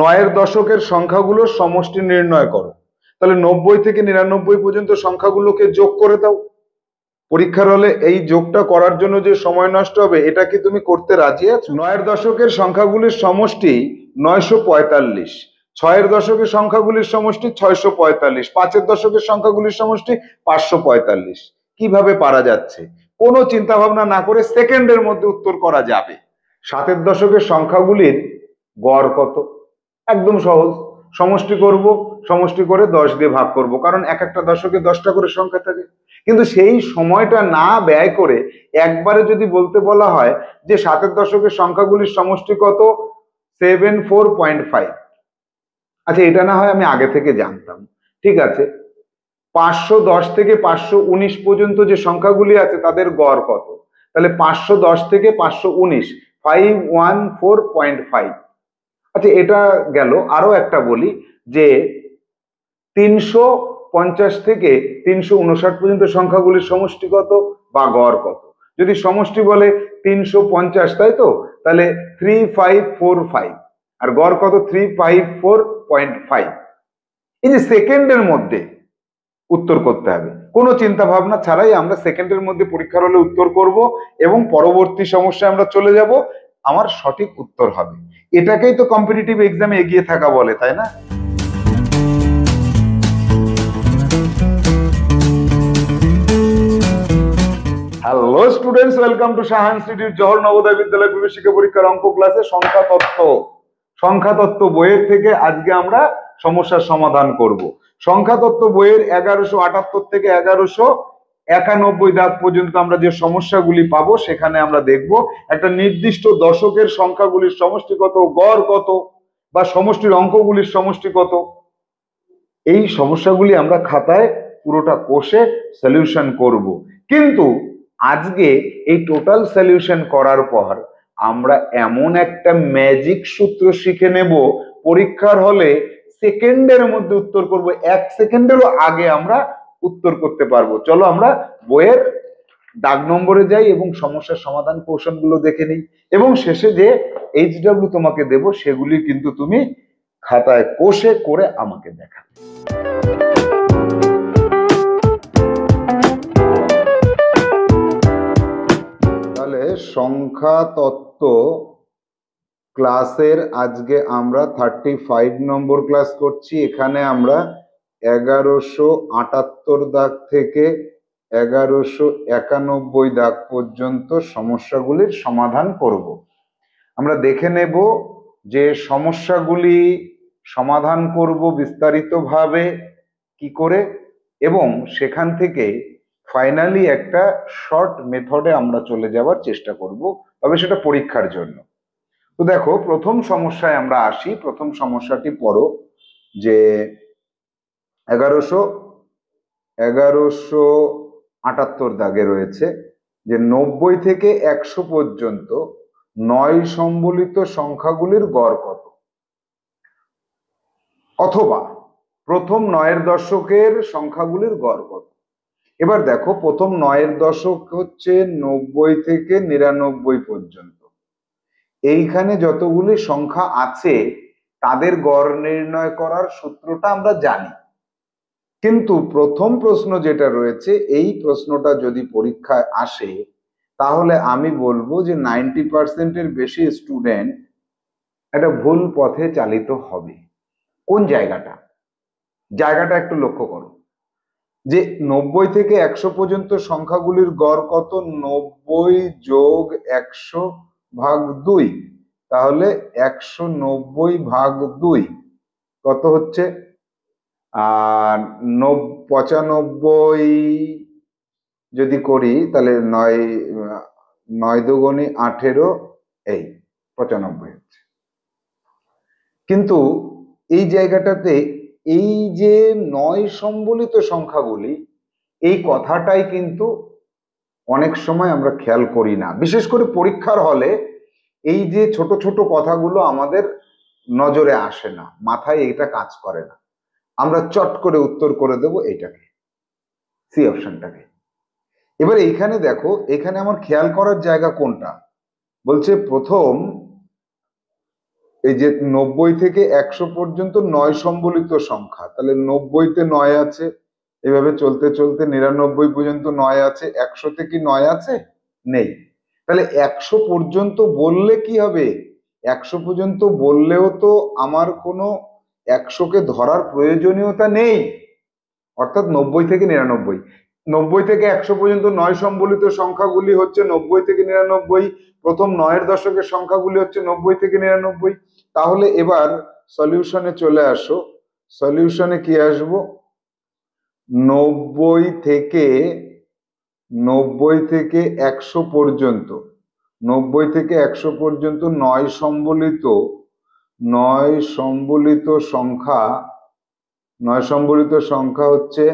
নয়ের দশকের সংখ্যাগুলোর সমষ্টি নির্ণয় করো তাহলে নব্বই থেকে নিরানব্বই পর্যন্ত সংখ্যাগুলোকে যোগ করে দাও পরীক্ষার হলে এই যোগটা করার জন্য যে সময় নষ্ট হবে এটা কি তুমি করতে রাজি আছো নয়ের দশকের সংখ্যাগুলির সমষ্টি নয়শো পঁয়তাল্লিশ ছয়ের দশকের সংখ্যাগুলির সমষ্টি ছয়শো পঁয়তাল্লিশ পাঁচের দশকের সংখ্যাগুলির সমষ্টি পাঁচশো পঁয়তাল্লিশ কিভাবে পারা যাচ্ছে কোনো চিন্তা ভাবনা না করে সেকেন্ডের মধ্যে উত্তর করা যাবে সাতের দশকের সংখ্যাগুলির গড় কত একদম সহজ সমষ্টি করব সমষ্টি করে দশ দিয়ে ভাগ করব কারণ এক একটা দশকে দশটা করে সংখ্যা থাকে কিন্তু সেই সময়টা না ব্যয় করে একবারে যদি বলতে বলা হয় যে সাতের দশকের সংখ্যাগুলির সমষ্টি কত সেভেন ফোর পয়েন্ট ফাইভ আচ্ছা এটা না হয় আমি আগে থেকে জানতাম ঠিক আছে পাঁচশো দশ থেকে পাঁচশো উনিশ পর্যন্ত যে সংখ্যাগুলি আছে তাদের গড় কত তাহলে পাঁচশো দশ থেকে পাঁচশো উনিশ five one four point five আচ্ছা এটা গেল আরো একটা বলি যে তিনশো পঞ্চাশ থেকে তিনশো উনষাট পর্যন্ত সংখ্যাগুলির সমষ্টি কত বা গড় কত যদি সমষ্টি বলে তিনশো পঞ্চাশ তাই তো তাহলে থ্রি ফাইভ ফোর ফাইভ আর গড় কত three five four point five এই যে সেকেন্ডের মধ্যে উত্তর করতে হবে কোনো চিন্তা ভাবনা ছাড়াই আমরা সেকেন্ডের মধ্যে পরীক্ষার হলে উত্তর করব এবং পরবর্তী সমস্যায় আমরা চলে যাব আমার সঠিক উত্তর হবে এটাকেই তো কম্পিটিটিভ এক্সামে এগিয়ে থাকা বলে তাই না hello students welcome to Shah institute Jawahar Navodaya Vidyalaya Vivek শিক্ষা পরীক্ষার অঙ্ক ক্লাসে সংখ্যা তত্ত্ব সংখ্যা তত্ত্ব বইয়ের থেকে আজকে আমরা সমস্যার সমাধান করব সংখ্যা তত্ত্ব বইয়ের এগারোশো আটাত্তর থেকে এগারোশো একানব্বই দাগ পর্যন্ত আমরা যে সমস্যাগুলি পাবো সেখানে আমরা দেখব একটা নির্দিষ্ট দশকের সংখ্যাগুলির সমষ্টি কত গড় কত বা সমষ্টির অঙ্কগুলির সমষ্টি কত এই সমস্যাগুলি আমরা খাতায় পুরোটা কোষে সলিউশন করব কিন্তু আজকে এই টোটাল সলিউশন করার পর আমরা এমন একটা ম্যাজিক সূত্র শিখে নেব পরীক্ষার হলে সেকেন্ডের মধ্যে উত্তর করব এক সেকেন্ডেরও আগে আমরা উত্তর করতে পারবো চলো আমরা বইয়ের দাগ নম্বরে যাই এবং সমস্যার সমাধান কৌশলগুলো দেখে নিই এবং শেষে যে এইচ ডাব্লিউ তোমাকে দেব সেগুলি কিন্তু তুমি খাতায় কোষে করে আমাকে দেখা তাহলে সংখ্যা তত্ত্ব ক্লাসের আজকে আমরা থার্টি ফাইভ নম্বর ক্লাস করছি এখানে আমরা এগারোশো আটাত্তর দাগ থেকে এগারোশো একানব্বই দাগ পর্যন্ত সমস্যাগুলির সমাধান করব আমরা দেখে নেব যে সমস্যাগুলি সমাধান করব বিস্তারিতভাবে কি করে এবং সেখান থেকে ফাইনালি একটা শর্ট মেথডে আমরা চলে যাওয়ার চেষ্টা করব তবে সেটা পরীক্ষার জন্য তো দেখো প্রথম সমস্যায় আমরা আসি প্রথম সমস্যাটি পড়ো যে এগারোশো এগারোশো আটাত্তর দাগে রয়েছে যে নব্বই থেকে একশো পর্যন্ত নয় সম্বলিত সংখ্যাগুলির গড় কত অথবা প্রথম নয়ের দশকের সংখ্যাগুলির গড় কত এবার দেখো প্রথম নয়ের দশক হচ্ছে নব্বই থেকে নিরানব্বই পর্যন্ত এইখানে যতগুলি সংখ্যা আছে তাদের গড় নির্ণয় করার সূত্রটা আমরা জানি কিন্তু প্রথম প্রশ্ন যেটা রয়েছে এই প্রশ্নটা যদি পরীক্ষায় আসে তাহলে আমি বলবো যে নাইনটি পার্সেন্টের বেশি স্টুডেন্ট একটা ভুল পথে চালিত হবে কোন জায়গাটা জায়গাটা একটু লক্ষ্য করো যে নব্বই থেকে একশো পর্যন্ত সংখ্যাগুলির গড় কত নব্বই যোগ একশো ভাগ দুই তাহলে একশো নব্বই ভাগ দুই কত হচ্ছে আর পঁচানব্বই যদি করি তাহলে নয় নয় দুগুণী আঠেরো এই পঁচানব্বই হচ্ছে কিন্তু এই জায়গাটাতে এই যে নয় সম্বলিত সংখ্যাগুলি এই কথাটাই কিন্তু অনেক সময় আমরা খেয়াল করি না বিশেষ করে পরীক্ষার হলে এই যে ছোট ছোট কথাগুলো আমাদের নজরে আসে না মাথায় এটা কাজ করে না আমরা চট করে উত্তর করে দেব এটাকে সি অপশনটাকে এবার এইখানে দেখো এখানে আমার খেয়াল করার জায়গা কোনটা বলছে প্রথম এই যে নব্বই থেকে একশো পর্যন্ত নয় সম্বলিত সংখ্যা তাহলে নব্বইতে নয় আছে এভাবে চলতে চলতে নিরানব্বই পর্যন্ত নয় আছে একশোতে কি নয় আছে নেই তাহলে একশো পর্যন্ত বললে কি হবে একশো পর্যন্ত বললেও তো আমার কোনো একশোকে ধরার প্রয়োজনীয়তা নেই অর্থাৎ নব্বই থেকে নিরানব্বই নব্বই থেকে একশো পর্যন্ত নয় সম্বলিত সংখ্যাগুলি হচ্ছে নব্বই থেকে নিরানব্বই প্রথম নয়ের দশকের সংখ্যাগুলি হচ্ছে নব্বই থেকে নিরানব্বই তাহলে এবার সলিউশনে চলে আসো সলিউশনে কি আসবো নব্বই থেকে নব্বই থেকে একশো পর্যন্ত নব্বই থেকে একশো পর্যন্ত নয় সম্বলিত নয় সম্বলিত সংখ্যা নয় সম্বলিত সংখ্যা হচ্ছে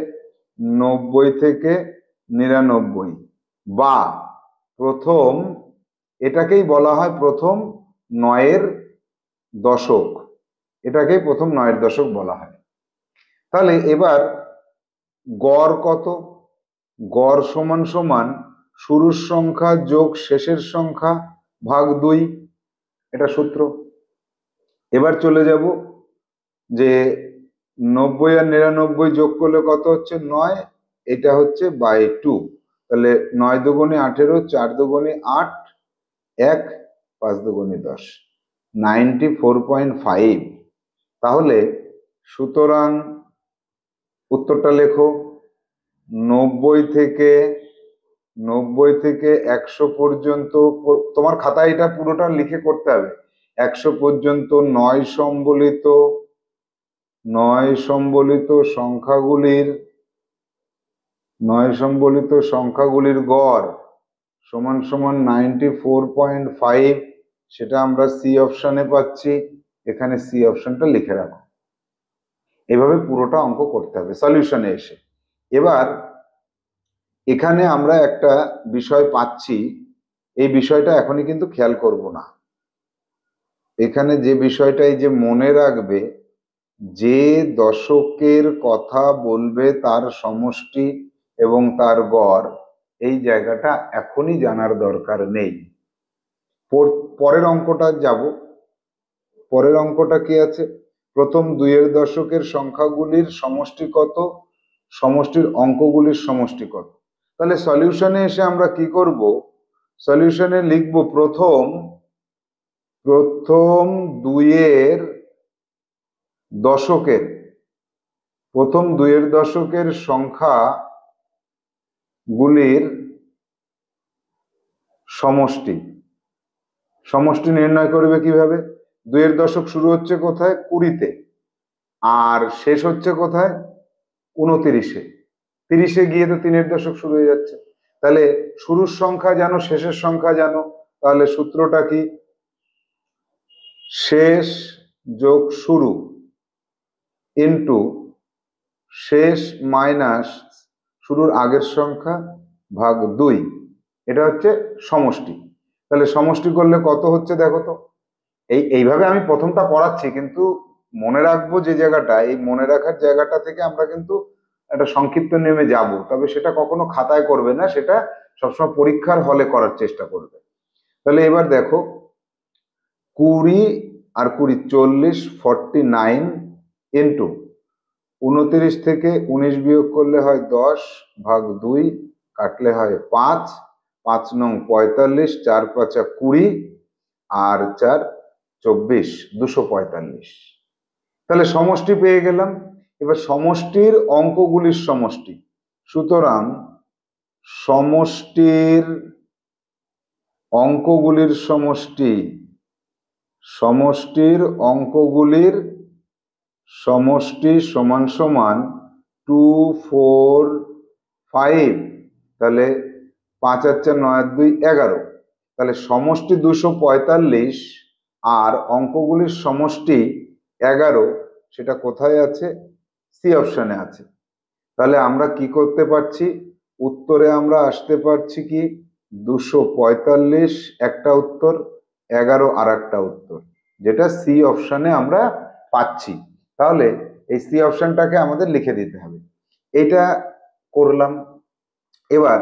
নব্বই থেকে নিরানব্বই বা প্রথম এটাকেই বলা হয় প্রথম নয়ের দশক এটাকেই প্রথম নয়ের দশক বলা হয় তাহলে এবার গড় কত গড় সমান সমান শুরুর সংখ্যা যোগ শেষের সংখ্যা ভাগ দুই এটা সূত্র এবার চলে যাব যে নব্বই আর নিরানব্বই যোগ করলে কত হচ্ছে নয় এটা হচ্ছে বাই টু তাহলে নয় দুগুণে আঠেরো চার দুগুণে আট এক পাঁচ দুগুণে দশ নাইনটি ফোর পয়েন্ট ফাইভ তাহলে সুতরাং উত্তরটা লেখো নব্বই থেকে নব্বই থেকে একশো পর্যন্ত তোমার খাতায় এটা পুরোটা লিখে করতে হবে একশো পর্যন্ত নয় সম্বলিত নয় সম্বলিত সংখ্যাগুলির নয় সম্বলিত সংখ্যাগুলির গড় সমান সমান নাইনটি ফোর পয়েন্ট ফাইভ সেটা আমরা সি অপশানে পাচ্ছি এখানে সি অপশানটা লিখে রাখো এভাবে পুরোটা অঙ্ক করতে হবে সলিউশনে এসে এবার এখানে আমরা একটা বিষয় পাচ্ছি এই বিষয়টা এখনই কিন্তু খেয়াল করব না এখানে যে বিষয়টাই যে মনে রাখবে যে দশকের কথা বলবে তার সমষ্টি এবং তার গড় এই জায়গাটা এখনই জানার দরকার নেই পরের অঙ্কটা যাব পরের অঙ্কটা কি আছে প্রথম দুইয়ের দশকের সংখ্যাগুলির সমষ্টি কত সমষ্টির অঙ্কগুলির সমষ্টি কত তাহলে সলিউশনে এসে আমরা কি করব সলিউশনে লিখব প্রথম প্রথম দুইয়ের দশকের প্রথম দুইয়ের দশকের সংখ্যা গুলির সমষ্টি সমষ্টি নির্ণয় করবে কিভাবে দুইয়ের দশক শুরু হচ্ছে কোথায় কুড়িতে আর শেষ হচ্ছে কোথায় উনতিরিশে তিরিশে গিয়ে তো তিনের দশক শুরু হয়ে যাচ্ছে তাহলে শুরুর সংখ্যা জানো শেষের সংখ্যা জানো তাহলে সূত্রটা কি শেষ যোগ শুরু ইন্টু শেষ মাইনাস শুরুর আগের সংখ্যা ভাগ দুই এটা হচ্ছে সমষ্টি তাহলে সমষ্টি করলে কত হচ্ছে দেখো তো এই এইভাবে আমি প্রথমটা করাচ্ছি কিন্তু মনে রাখবো যে জায়গাটা এই মনে রাখার জায়গাটা থেকে আমরা কিন্তু একটা সংক্ষিপ্ত নেমে যাব তবে সেটা কখনো খাতায় করবে না সেটা সবসময় পরীক্ষার হলে করার চেষ্টা করবে তাহলে এবার দেখো কুড়ি আর কুড়ি চল্লিশ ফর্টি নাইন ইন্টু উনত্রিশ থেকে উনিশ বিয়োগ করলে হয় দশ ভাগ দুই কাটলে হয় পাঁচ পাঁচ নং পঁয়তাল্লিশ চার পাঁচা কুড়ি আর চার চব্বিশ দুশো পঁয়তাল্লিশ তাহলে সমষ্টি পেয়ে গেলাম এবার সমষ্টির অঙ্কগুলির সমষ্টি সুতরাং সমষ্টির অঙ্কগুলির সমষ্টি সমষ্টির অঙ্কগুলির সমষ্টি সমান সমান টু ফোর ফাইভ তাহলে পাঁচ আর চার নয় দুই এগারো তাহলে সমষ্টি দুশো পঁয়তাল্লিশ আর অঙ্কগুলির সমষ্টি এগারো সেটা কোথায় আছে সি অপশানে আছে তাহলে আমরা কি করতে পারছি উত্তরে আমরা আসতে পারছি কি দুশো পঁয়তাল্লিশ একটা উত্তর এগারো আর একটা উত্তর যেটা সি অপশানে আমরা পাচ্ছি তাহলে এই সি অপশানটাকে আমাদের লিখে দিতে হবে এটা করলাম এবার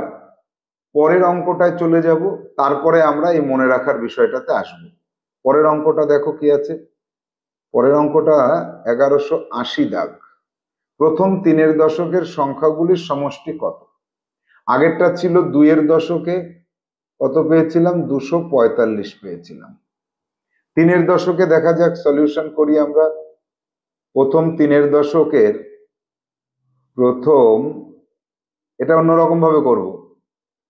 পরের অঙ্কটায় চলে যাব তারপরে আমরা এই মনে রাখার বিষয়টাতে আসব পরের অঙ্কটা দেখো কি আছে পরের অঙ্কটা এগারোশো আশি দাগ প্রথম তিনের দশকের সংখ্যাগুলির সমষ্টি কত আগেরটা ছিল দুইয়ের দশকে কত পেয়েছিলাম দুশো পঁয়তাল্লিশ পেয়েছিলাম তিনের দশকে দেখা যাক সলিউশন করি আমরা প্রথম তিনের দশকের প্রথম এটা অন্যরকম ভাবে করব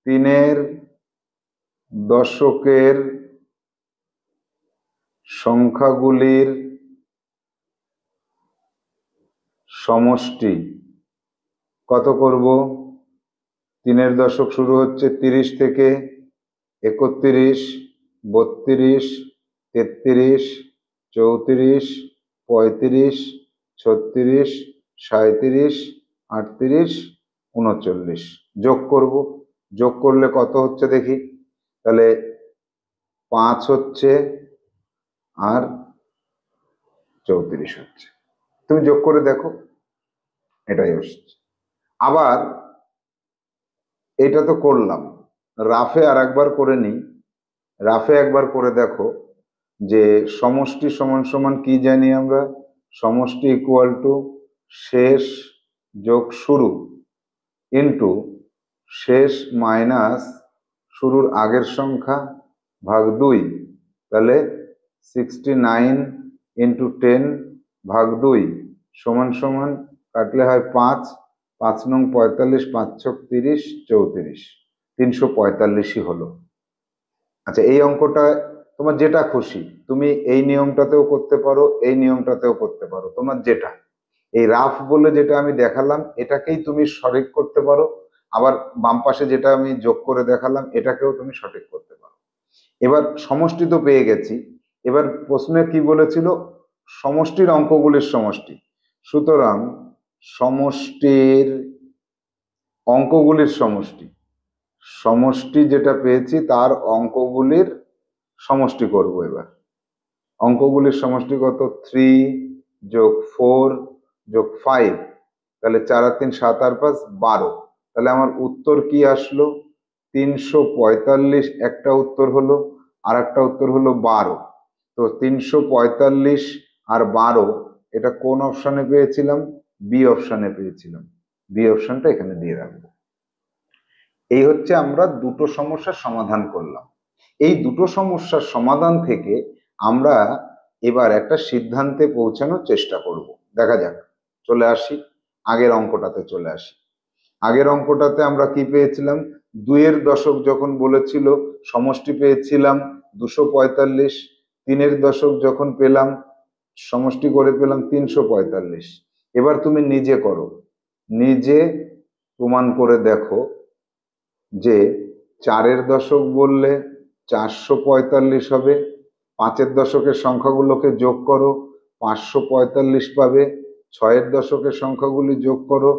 তিনের দশকের সংখ্যাগুলির সমষ্টি কত করব তিনের দশক শুরু হচ্ছে তিরিশ থেকে একত্রিশ বত্রিশ তেত্রিশ চৌত্রিশ পঁয়ত্রিশ ছত্রিশ সাঁত্রিশ আটত্রিশ উনচল্লিশ যোগ করব যোগ করলে কত হচ্ছে দেখি তাহলে পাঁচ হচ্ছে আর চৌত্রিশ হচ্ছে তুমি যোগ করে দেখো এটাই হচ্ছে আবার এটা তো করলাম রাফে আর একবার করে নিই রাফে একবার করে দেখো যে সমষ্টি সমান সমান কি জানি আমরা সমষ্টি ইকুয়াল টু শেষ যোগ শুরু ইন্টু শেষ মাইনাস শুরুর আগের সংখ্যা ভাগ দুই তাহলে সিক্সটি নাইন ইন্টু টেন ভাগ দুই সমান সমান কাটলে হয় পাঁচ পাঁচ নং পঁয়তাল্লিশ পাঁচ ছক তিরিশ চৌত্রিশ তিনশো পঁয়তাল্লিশই হলো আচ্ছা এই অঙ্কটা তোমার যেটা খুশি তুমি এই নিয়মটাতেও করতে পারো এই নিয়মটাতেও করতে পারো তোমার যেটা এই রাফ বলে যেটা আমি দেখালাম এটাকেই তুমি সঠিক করতে পারো আবার বাম পাশে যেটা আমি যোগ করে দেখালাম এটাকেও তুমি সঠিক করতে পারো এবার সমষ্টি তো পেয়ে গেছি এবার প্রশ্নে কি বলেছিল সমষ্টির অঙ্কগুলির সমষ্টি সুতরাং সমষ্টির অঙ্কগুলির সমষ্টি সমষ্টি যেটা পেয়েছি তার অঙ্কগুলির সমষ্টি করব এবার অঙ্কগুলির সমষ্টি কত থ্রি যোগ ফোর যোগ ফাইভ তাহলে চার আর তিন সাত আর পাঁচ বারো তাহলে আমার উত্তর কি আসলো তিনশো পঁয়তাল্লিশ একটা উত্তর হলো আর একটা উত্তর হলো বারো তো তিনশো পঁয়তাল্লিশ আর বারো এটা কোন অপশানে পেয়েছিলাম বি অপশানে পেয়েছিলাম বি অপশানটা এখানে দিয়ে রাখবো এই হচ্ছে আমরা দুটো সমস্যার সমাধান করলাম এই দুটো সমস্যার সমাধান থেকে আমরা এবার একটা সিদ্ধান্তে পৌঁছানোর চেষ্টা করব দেখা যাক চলে আসি আগের অঙ্কটাতে চলে আসি আগের অঙ্কটাতে আমরা কি পেয়েছিলাম দুইয়ের দশক যখন বলেছিল সমষ্টি পেয়েছিলাম দুশো পঁয়তাল্লিশ তিনের দশক যখন পেলাম সমষ্টি করে পেলাম তিনশো পঁয়তাল্লিশ এবার তুমি নিজে করো নিজে প্রমাণ করে দেখো যে চারের দশক বললে চারশো পঁয়তাল্লিশ হবে পাঁচের দশকের সংখ্যাগুলোকে যোগ করো পাঁচশো পঁয়তাল্লিশ পাবে ছয়ের দশকের সংখ্যাগুলি যোগ করো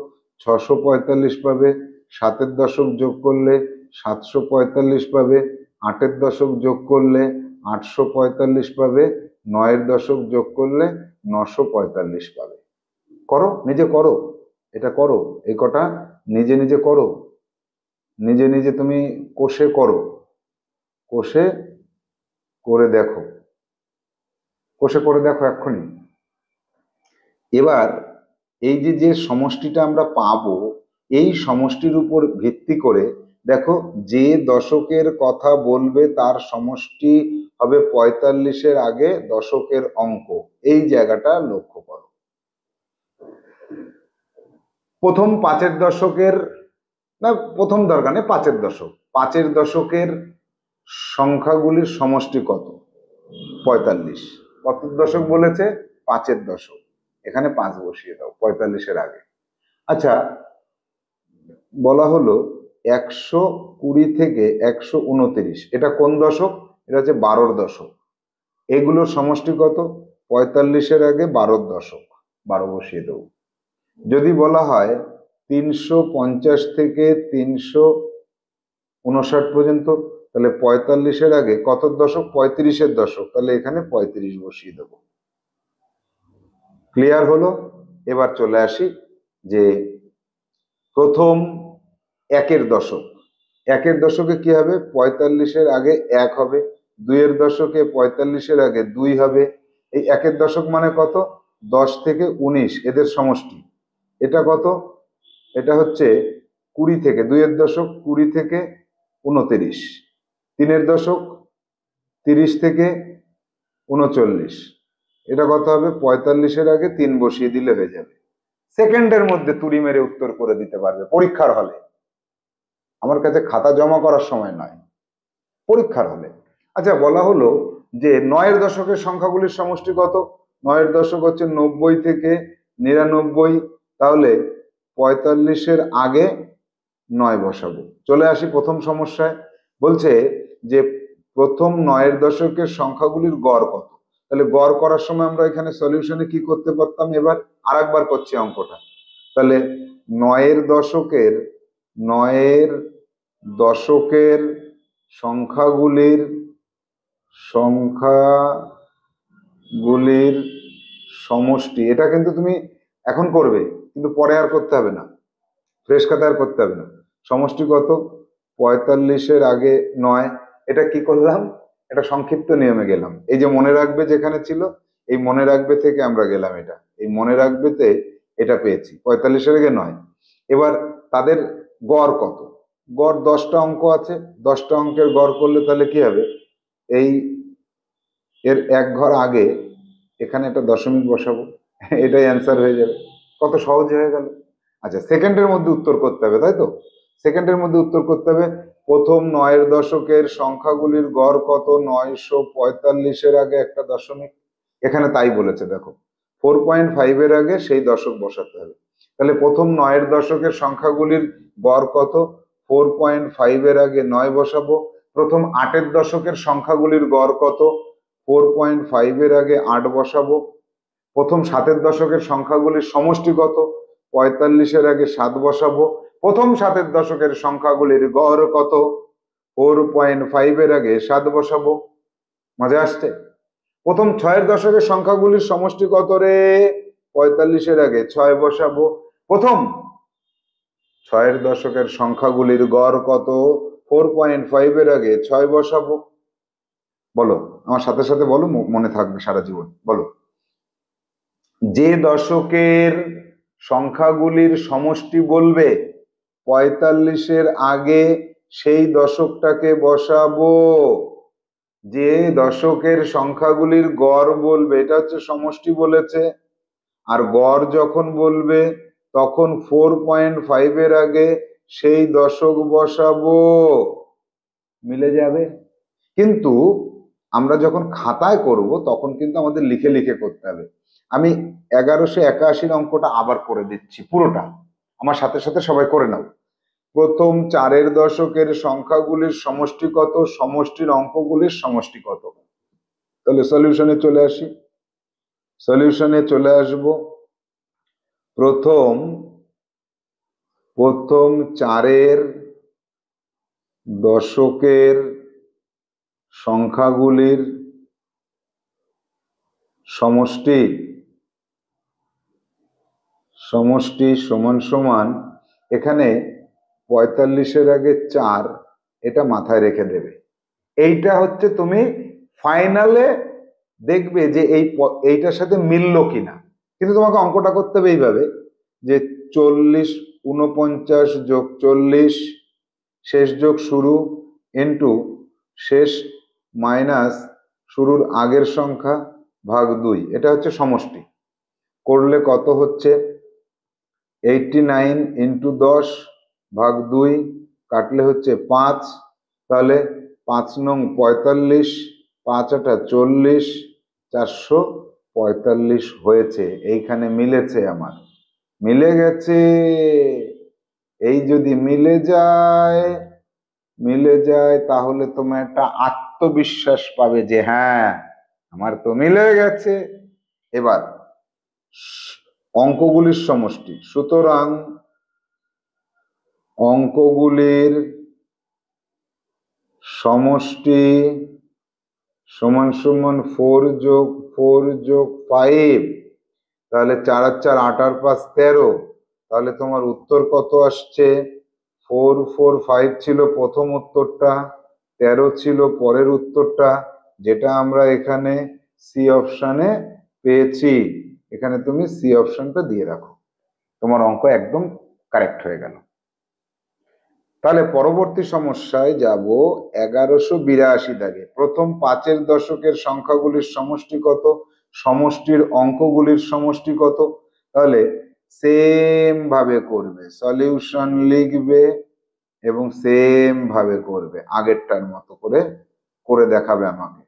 ছশো পঁয়তাল্লিশ পাবে সাতের দশক যোগ করলে সাতশো পঁয়তাল্লিশ পাবে আটের দশক যোগ করলে আটশো পঁয়তাল্লিশ পাবে নয়ের দশক যোগ করলে নশো পঁয়তাল্লিশ পাবে করো নিজে করো এটা করো এই কটা নিজে নিজে করো নিজে নিজে তুমি কোষে করো কোষে করে দেখো কোষে করে দেখো এক্ষুনি এবার এই যে যে সমষ্টিটা আমরা পাব এই সমষ্টির উপর ভিত্তি করে দেখো যে দশকের কথা বলবে তার সমষ্টি হবে পঁয়তাল্লিশের আগে দশকের অঙ্ক এই জায়গাটা লক্ষ্য করো প্রথম পাঁচের দশকের না প্রথম দরকার নেই পাঁচের দশক পাঁচের দশকের সংখ্যাগুলির সমষ্টি কত পঁয়তাল্লিশ কত দশক বলেছে পাঁচের দশক এখানে পাঁচ বসিয়ে দাও পঁয়তাল্লিশের আগে আচ্ছা বলা হলো একশো কুড়ি থেকে একশো উনতিরিশ এটা কোন দশক এটা হচ্ছে বারোর দশক এগুলো সমষ্টি কত পঁয়তাল্লিশের আগে বারোর দশক বারো বসিয়ে দেব যদি বলা হয় তিনশো পঞ্চাশ থেকে তিনশো উনষাট পর্যন্ত তাহলে পঁয়তাল্লিশের আগে কত দশক পঁয়ত্রিশের দশক তাহলে এখানে পঁয়ত্রিশ বসিয়ে দেব ক্লিয়ার হলো এবার চলে আসি যে প্রথম একের দশক একের দশকে কি হবে পঁয়তাল্লিশের আগে এক হবে দুইয়ের দশকে পঁয়তাল্লিশের আগে দুই হবে এই একের দশক মানে কত দশ থেকে উনিশ এদের সমষ্টি এটা কত এটা হচ্ছে কুড়ি থেকে দুইয়ের দশক কুড়ি থেকে উনতিরিশ তিনের দশক তিরিশ থেকে উনচল্লিশ এটা কথা হবে পঁয়তাল্লিশের আগে তিন বসিয়ে দিলে হয়ে যাবে সেকেন্ডের মধ্যে তুড়ি মেরে উত্তর করে দিতে পারবে পরীক্ষার হলে আমার কাছে খাতা জমা করার সময় নয় পরীক্ষার হলে আচ্ছা বলা হলো যে নয়ের দশকের সংখ্যাগুলির সমষ্টি কত নয়ের দশক হচ্ছে নব্বই থেকে নিরানব্বই তাহলে পঁয়তাল্লিশের আগে নয় বসাবো চলে আসি প্রথম সমস্যায় বলছে যে প্রথম নয়ের দশকের সংখ্যাগুলির গড় কত তাহলে গড় করার সময় আমরা এখানে সলিউশনে কি করতে পারতাম এবার আর একবার করছি অঙ্কটা তাহলে নয়ের দশকের নয়ের দশকের সংখ্যাগুলির সংখ্যাগুলির সমষ্টি এটা কিন্তু তুমি এখন করবে কিন্তু পরে আর করতে হবে না ফ্রেশ খাতে আর করতে হবে না সমষ্টিগত পঁয়তাল্লিশের আগে নয় এটা কি করলাম এটা সংক্ষিপ্ত নিয়মে গেলাম এই যে মনে রাখবে যেখানে ছিল এই মনে রাখবে থেকে আমরা গেলাম এটা এই মনে রাখবেতে এটা পেয়েছি পঁয়তাল্লিশের আগে নয় এবার তাদের গড় কত গড় দশটা অঙ্ক আছে দশটা অঙ্কের গড় করলে তাহলে কি হবে এই এর এক ঘর আগে এখানে একটা দশমিক বসাবো এটাই অ্যান্সার হয়ে যাবে কত সহজ হয়ে গেল আচ্ছা সেকেন্ডের মধ্যে উত্তর করতে হবে তাই তো সেকেন্ডের মধ্যে উত্তর করতে হবে প্রথম নয়ের দশকের সংখ্যাগুলির গড় কত নয়শো পঁয়তাল্লিশের আগে একটা দশমিক এখানে তাই বলেছে দেখো ফোর পয়েন্ট ফাইভের আগে সেই দশক বসাতে হবে তাহলে প্রথম নয়ের দশকের সংখ্যাগুলির গড় কত ফোর পয়েন্ট ফাইভের আগে নয় বসাবো প্রথম আটের দশকের সংখ্যাগুলির গড় কত ফোর পয়েন্ট ফাইভের আগে আট বসাবো প্রথম সাতের দশকের সংখ্যাগুলির সমষ্টিগত পঁয়তাল্লিশের আগে সাত বসাবো প্রথম সাতের দশকের সংখ্যাগুলির গড় কত ফোর পয়েন্ট ফাইভের আগে সাত বসাবো মজা আসছে প্রথম ছয়ের দশকের সংখ্যাগুলির সমষ্টি কত রে পঁয়তাল্লিশের আগে ছয় বসাবো প্রথম ছয়ের দশকের সংখ্যাগুলির গড় কত ফোর পয়েন্ট ফাইভের আগে ছয় বসাবো বলো আমার সাথে সাথে বলো মনে থাকবে সারা জীবন বলো যে দশকের সংখ্যাগুলির সমষ্টি বলবে পঁয়তাল্লিশের আগে সেই দশকটাকে বসাবো যে দশকের সংখ্যাগুলির গড় বলবে এটা হচ্ছে সমষ্টি বলেছে আর গড় যখন বলবে তখন ফোর পয়েন্ট ফাইভের আগে সেই দশক বসাবো মিলে যাবে কিন্তু আমরা যখন খাতায় করব তখন কিন্তু আমাদের লিখে লিখে করতে হবে আমি এগারোশো একাশির অঙ্কটা আবার করে দিচ্ছি পুরোটা আমার সাথে সাথে সবাই করে নাও প্রথম চারের দশকের সংখ্যাগুলির সমষ্টি কত সমষ্টির অঙ্কগুলির সমষ্টি কত তাহলে সলিউশনে চলে আসি সলিউশনে চলে আসব প্রথম প্রথম চারের দশকের সংখ্যাগুলির সমষ্টি সমষ্টি সমান সমান এখানে পঁয়তাল্লিশের আগে চার এটা মাথায় রেখে দেবে এইটা হচ্ছে তুমি ফাইনালে দেখবে যে এই এইটার সাথে মিলল কিনা কিন্তু তোমাকে অঙ্কটা করতে হবে এইভাবে যে চল্লিশ উনপঞ্চাশ যোগ চল্লিশ শেষ যোগ শুরু ইন্টু শেষ মাইনাস শুরুর আগের সংখ্যা ভাগ দুই এটা হচ্ছে সমষ্টি করলে কত হচ্ছে এইটটি নাইন ইন্টু দশ ভাগ দুই কাটলে হচ্ছে পাঁচ তাহলে পাঁচ নং পঁয়তাল্লিশ পাঁচ আটা চল্লিশ চারশো পঁয়তাল্লিশ হয়েছে এইখানে মিলেছে আমার মিলে গেছে এই যদি মিলে যায় মিলে যায় তাহলে তোমার একটা আত্মবিশ্বাস পাবে যে হ্যাঁ আমার তো মিলে গেছে এবার অঙ্কগুলির সমষ্টি সুতরাং অঙ্কগুলির সমষ্টি সমান সমান ফোর যোগ ফোর যোগ ফাইভ তাহলে চার আর চার আটার পাঁচ তেরো তাহলে তোমার উত্তর কত আসছে ফোর ফোর ফাইভ ছিল প্রথম উত্তরটা তেরো ছিল পরের উত্তরটা যেটা আমরা এখানে সি অপশানে পেয়েছি এখানে তুমি সি অপশনটা দিয়ে রাখো তোমার অঙ্ক একদম কারেক্ট হয়ে গেল তাহলে পরবর্তী সমস্যায় যাব এগারোশো বিরাশি দাগে প্রথম পাঁচের দশকের সংখ্যাগুলির সমষ্টি কত সমষ্টির অঙ্কগুলির সমষ্টি কত তাহলে সেম ভাবে করবে সলিউশন লিখবে এবং সেম ভাবে করবে আগেরটার মতো করে করে দেখাবে আমাকে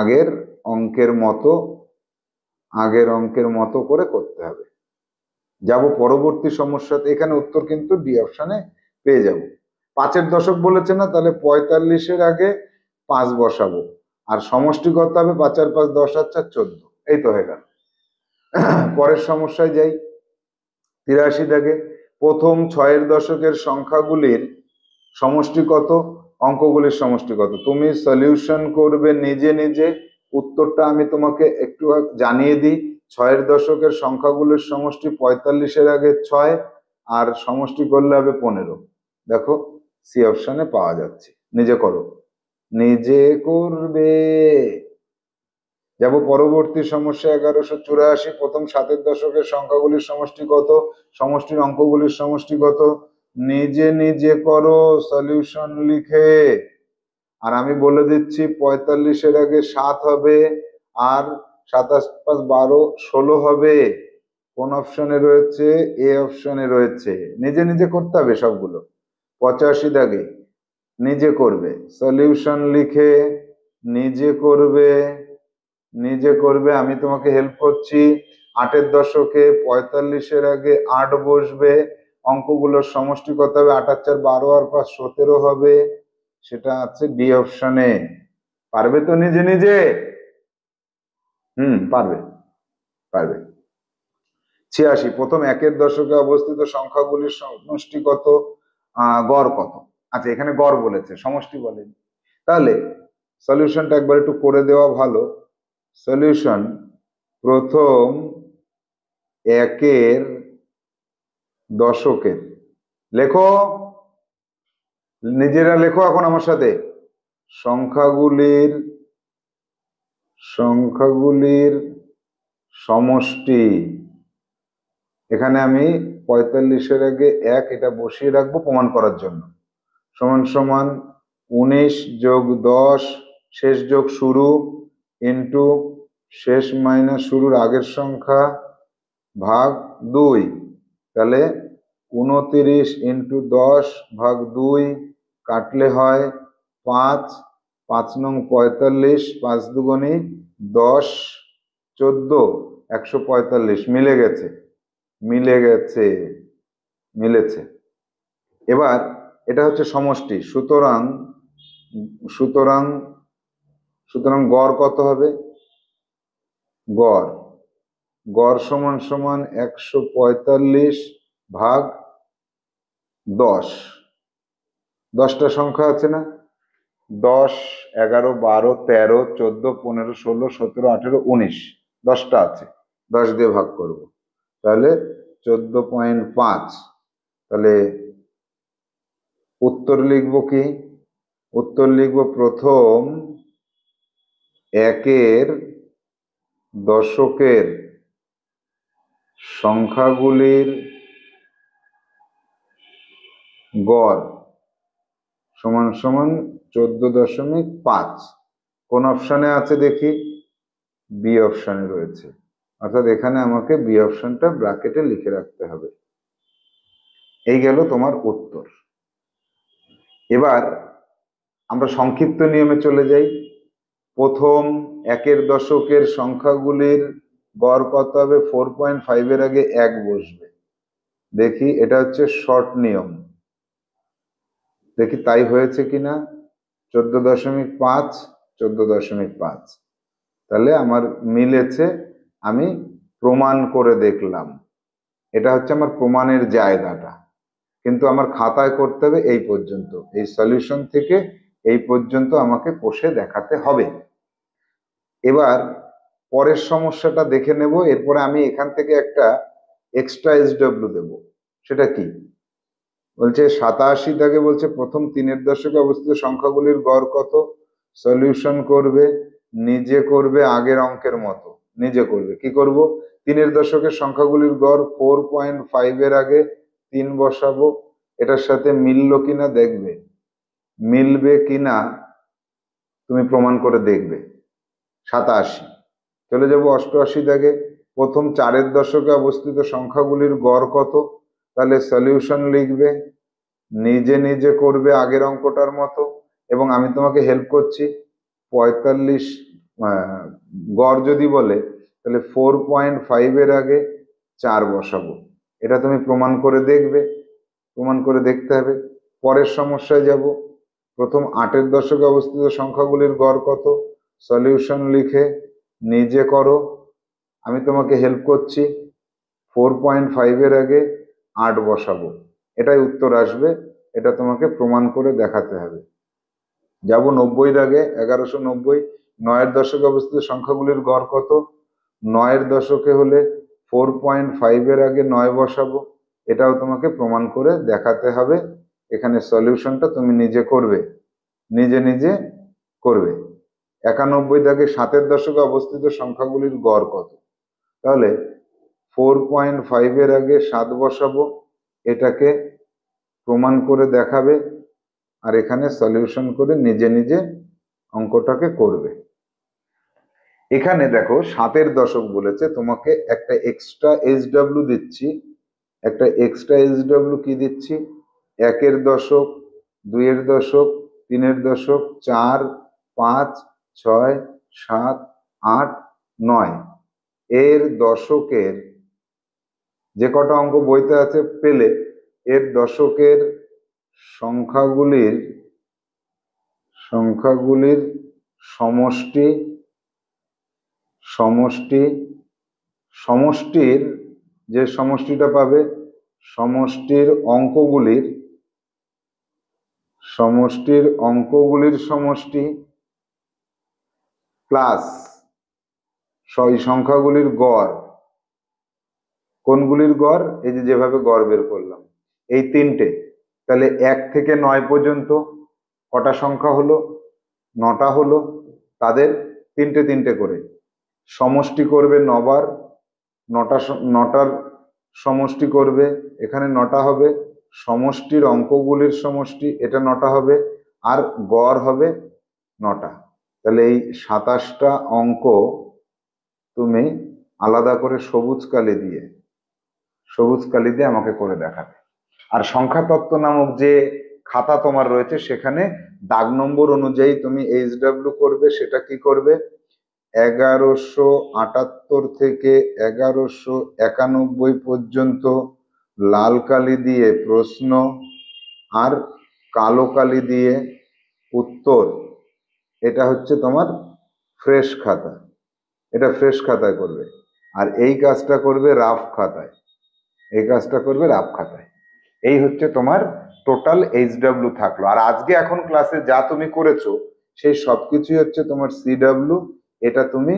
আগের অঙ্কের মতো আগের অঙ্কের মতো করে করতে হবে যাব পরবর্তী সমস্যাতে এখানে উত্তর কিন্তু ডি অপশানে পেয়ে যাব পাঁচের দশক বলেছে না তাহলে পঁয়তাল্লিশের আগে পাঁচ বসাবো আর সমষ্টি করতে হবে পাঁচ আর পাঁচ দশ আর চার চোদ্দ এই তো হয়ে গেল পরের সমস্যায় যাই তিরাশি আগে প্রথম ছয়ের দশকের সংখ্যাগুলির সমষ্টি কত অঙ্কগুলির সমষ্টি কত তুমি সলিউশন করবে নিজে নিজে উত্তরটা আমি তোমাকে একটু জানিয়ে দিই ছয়ের দশকের সংখ্যাগুলোর সমষ্টি পঁয়তাল্লিশের আগে ছয় আর সমষ্টি করলে হবে পনেরো দেখো সি অপশানে পাওয়া যাচ্ছে নিজে করো নিজে করবে যাব পরবর্তী সমস্যা এগারোশো চুরাশি প্রথম সাতের দশকের সংখ্যাগুলির সমষ্টি কত সমষ্টির অঙ্কগুলির সমষ্টি কত নিজে নিজে করো সলিউশন লিখে আর আমি বলে দিচ্ছি পঁয়তাল্লিশের আগে সাত হবে আর সাতাশ পাঁচ বারো ষোলো হবে কোন অপশনে রয়েছে এ অপশনে রয়েছে নিজে নিজে করতে হবে সবগুলো পঁচাশি দাগে নিজে করবে সলিউশন লিখে নিজে করবে নিজে করবে আমি তোমাকে হেল্প করছি আটের দশকে পঁয়তাল্লিশের আগে আট বসবে অঙ্কগুলোর সমষ্টি কত হবে আটার চার বারো আর পাঁচ সতেরো হবে সেটা আছে ডি অপশনে পারবে তো নিজে নিজে হুম পারবে পারবে ছিয়াশি প্রথম একের দশকে অবস্থিত সংখ্যাগুলির সমষ্টি কত গড় কত আচ্ছা এখানে গড় বলেছে সমষ্টি বলেনি তাহলে সলিউশনটা একবার একটু করে দেওয়া ভালো সলিউশন প্রথম একের দশকের লেখো নিজেরা লেখো এখন আমার সাথে সংখ্যাগুলির সংখ্যাগুলির সমষ্টি এখানে আমি পঁয়তাল্লিশের আগে এক এটা বসিয়ে রাখবো প্রমাণ করার জন্য সমান সমান উনিশ যোগ দশ শেষ যোগ শুরু ইন্টু শেষ মাইনাস শুরুর আগের সংখ্যা ভাগ দুই তাহলে উনতিরিশ ইন্টু দশ ভাগ দুই কাটলে হয় পাঁচ পাঁচ নং পঁয়তাল্লিশ পাঁচ দুগুণে দশ চোদ্দ একশো পঁয়তাল্লিশ মিলে গেছে মিলে গেছে মিলেছে এবার এটা হচ্ছে সমষ্টি সুতরাং সুতরাং সুতরাং গড় কত হবে গড় গড় সমান সমান একশো পঁয়তাল্লিশ ভাগ দশ দশটা সংখ্যা আছে না দশ এগারো বারো তেরো চোদ্দ পনেরো ষোলো সতেরো আঠেরো উনিশ দশটা আছে দশ দিয়ে ভাগ করব তাহলে চোদ্দ পয়েন্ট পাঁচ তাহলে উত্তর লিখব কি উত্তর লিখব প্রথম একের দশকের সংখ্যাগুলির গড় সমান সমান চোদ্দ দশমিক পাঁচ কোন অপশানে আছে দেখি বি অপশানে রয়েছে অর্থাৎ এখানে আমাকে বি অপশানটা ব্র্যাকেটে লিখে রাখতে হবে এই গেল তোমার উত্তর এবার আমরা সংক্ষিপ্ত নিয়মে চলে যাই প্রথম একের দশকের সংখ্যাগুলির গড় কত হবে ফোর পয়েন্ট ফাইভের আগে এক বসবে দেখি এটা হচ্ছে শর্ট নিয়ম দেখি তাই হয়েছে কিনা চোদ্দ দশমিক পাঁচ চোদ্দ দশমিক পাঁচ তাহলে আমার মিলেছে আমি প্রমাণ করে দেখলাম এটা হচ্ছে আমার প্রমাণের জায়গাটা কিন্তু আমার খাতায় করতে হবে এই পর্যন্ত এই সলিউশন থেকে এই পর্যন্ত আমাকে কষে দেখাতে হবে এবার পরের সমস্যাটা দেখে নেব এরপরে আমি এখান থেকে একটা এক্সট্রা এসডব্লিউ দেব সেটা কি বলছে সাতাশি থেকে বলছে প্রথম তিনের দশকে অবস্থিত সংখ্যাগুলির গড় কত সলিউশন করবে নিজে করবে আগের অঙ্কের মতো নিজে করবে কি করব তিনের দশকের সংখ্যাগুলির গড় ফোর পয়েন্ট ফাইভের আগে তিন বসাবো এটার সাথে মিলল কিনা দেখবে মিলবে কিনা তুমি প্রমাণ করে দেখবে সাতাশি চলে যাব অষ্টআশি থেকে প্রথম চারের দশকে অবস্থিত সংখ্যাগুলির গড় কত তাহলে সলিউশন লিখবে নিজে নিজে করবে আগের অঙ্কটার মতো এবং আমি তোমাকে হেল্প করছি পঁয়তাল্লিশ গড় যদি বলে তাহলে ফোর পয়েন্ট ফাইভের আগে চার বসাবো এটা তুমি প্রমাণ করে দেখবে প্রমাণ করে দেখতে হবে পরের সমস্যায় যাব প্রথম আটের দশকে অবস্থিত সংখ্যাগুলির গড় কত সলিউশন লিখে নিজে করো আমি তোমাকে হেল্প করছি ফোর পয়েন্ট ফাইভের আগে আট বসাবো এটাই উত্তর আসবে এটা তোমাকে প্রমাণ করে দেখাতে হবে যাব নব্বই দাগে এগারোশো নব্বই নয়ের দশকে অবস্থিত সংখ্যাগুলির গড় কত নয়ের দশকে হলে ফোর পয়েন্ট ফাইভের আগে নয় বসাবো এটাও তোমাকে প্রমাণ করে দেখাতে হবে এখানে সলিউশনটা তুমি নিজে করবে নিজে নিজে করবে একানব্বই দাগে সাতের দশকে অবস্থিত সংখ্যাগুলির গড় কত তাহলে ফোর পয়েন্ট ফাইভের আগে সাত বসাবো এটাকে প্রমাণ করে দেখাবে আর এখানে সলিউশন করে নিজে নিজে অঙ্কটাকে করবে এখানে দেখো সাতের দশক বলেছে তোমাকে একটা এক্সট্রা এইচডাব্লু দিচ্ছি একটা এক্সট্রা এইচডাব্লু কি দিচ্ছি একের দশক দুইয়ের দশক তিনের দশক চার পাঁচ ছয় সাত আট নয় এর দশকের যে কটা অঙ্ক বইতে আছে পেলে এর দশকের সংখ্যাগুলির সংখ্যাগুলির সমষ্টি সমষ্টি সমষ্টির যে সমষ্টিটা পাবে সমষ্টির অঙ্কগুলির সমষ্টির অঙ্কগুলির সমষ্টি প্লাস সংখ্যাগুলির গড় কোনগুলির গড় এই যে যেভাবে গড় বের করলাম এই তিনটে তাহলে এক থেকে নয় পর্যন্ত কটা সংখ্যা হলো নটা হলো তাদের তিনটে তিনটে করে সমষ্টি করবে নবার নটা নটার সমষ্টি করবে এখানে নটা হবে সমষ্টির অঙ্কগুলির সমষ্টি এটা নটা হবে আর গড় হবে নটা তাহলে এই সাতাশটা অঙ্ক তুমি আলাদা করে সবুজ কালে দিয়ে সবুজ কালি দিয়ে আমাকে করে দেখাবে আর সংখ্যা তত্ত্ব নামক যে খাতা তোমার রয়েছে সেখানে দাগ নম্বর অনুযায়ী তুমি এইচ ডাব্লিউ করবে সেটা কি করবে এগারোশো আটাত্তর থেকে এগারোশো একানব্বই পর্যন্ত লাল কালি দিয়ে প্রশ্ন আর কালো কালি দিয়ে উত্তর এটা হচ্ছে তোমার ফ্রেশ খাতা এটা ফ্রেশ খাতায় করবে আর এই কাজটা করবে রাফ খাতায় এই কাজটা করবে রাফ খাতায় এই হচ্ছে তোমার টোটাল এইচ ডাব্লু থাকলো আর আজকে এখন ক্লাসে যা তুমি করেছো সেই সবকিছুই হচ্ছে তোমার ডাব্লু এটা তুমি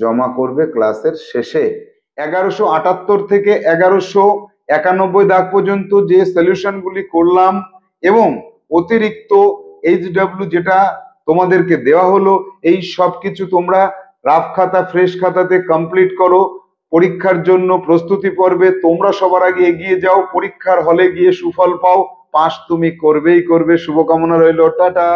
জমা করবে ক্লাসের শেষে এগারোশো আটাত্তর থেকে এগারোশো একানব্বই দাগ পর্যন্ত যে সলিউশনগুলি করলাম এবং অতিরিক্ত এইচ ডাব্লু যেটা তোমাদেরকে দেওয়া হলো এই সব কিছু তোমরা রাফ খাতা ফ্রেশ খাতাতে কমপ্লিট করো পরীক্ষার জন্য প্রস্তুতি পর্বে তোমরা সবার আগে এগিয়ে যাও পরীক্ষার হলে গিয়ে সুফল পাও পাস তুমি করবেই করবে শুভকামনা রইল টাটা